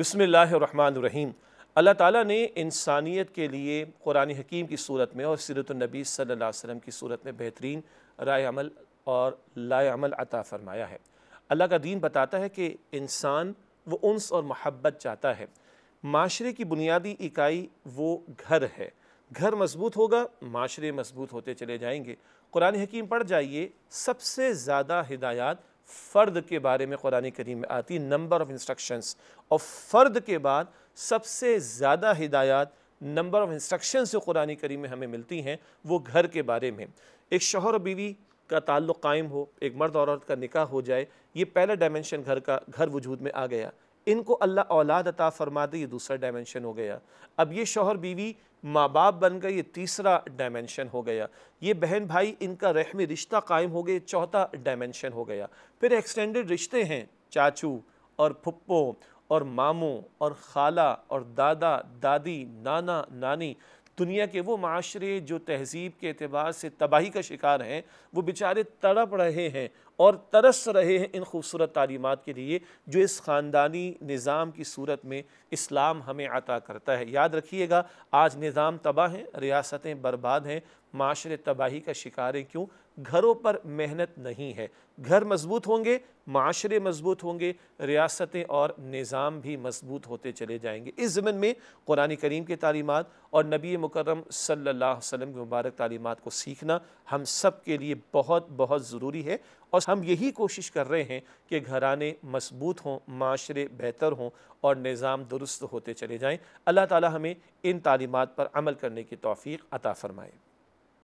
बसमीम अल्लाह ताला ने इंसानियत के लिए कुरान हकीम की सूरत में और सीरतनबी सल्ला वसम की सूरत में बेहतरीन राय अमल और लाए अमल अता फ़रमाया है अल्लाह का दीन बताता है कि इंसान वो उनस और महब्बत चाहता है माशरे की बुनियादी इकाई वो घर है घर मजबूत होगा माशरे मजबूत होते चले जाएंगे कुरान हकीम पढ़ जाइए सबसे ज़्यादा हिदायत फ़र्द के बारे में कुरान करीम में आती नंबर ऑफ़ इंस्ट्रक्शंस और फ़र्द के बाद सबसे ज़्यादा हिदायत नंबर ऑफ़ इंस्ट्रक्शन जो कुरानी करीम में हमें मिलती हैं वो घर के बारे में एक शोहर बीवी का ताल्लुक़ कायम हो एक मर्द औरत का निकाह हो जाए ये पहला डायमेंशन घर का घर वजूद में आ गया इनको अल्लाह औलाद अता फरमा दे ये दूसरा डायमेंशन हो गया अब ये शोहर बीवी माँ बाप बन गए ये तीसरा डायमेंशन हो गया ये बहन भाई इनका रहमी रिश्ता कायम हो गया चौथा डायमेंशन हो गया फिर एक्सटेंडेड रिश्ते हैं चाचू और फुप्पो और मामों और खाला और दादा दादी नाना नानी दुनिया के वो माशरे जो तहजीब के अतबार से तबाही का शिकार हैं वो बेचारे तड़प रहे हैं और तरस रहे हैं इन खूबसूरत तालीमत के लिए जो इस ख़ानदानी निज़ाम की सूरत में इस्लाम हमें अता करता है याद रखिएगा आज निज़ाम तबाह हैं रियासतें बर्बाद हैं माशरे तबाही का शिकार है क्यों घरों पर मेहनत नहीं है घर मजबूत होंगे माशरे मजबूत होंगे रियासतें और निज़ाम भी मजबूत होते चले जाएंगे इस ज़मन में कुरान करीम की तालीमत और नबी मुकरम अलैहि वसल्लम की मुबारक तालीमत को सीखना हम सब के लिए बहुत बहुत ज़रूरी है और हम यही कोशिश कर रहे हैं कि घराने मजबूत हों माशरे बेहतर हों और निज़ाम दुरुस्त होते चले जाएँ अल्लाह ताली हमें इन तालीमत पर अमल करने की तोफ़ी अता फ़रमाएँ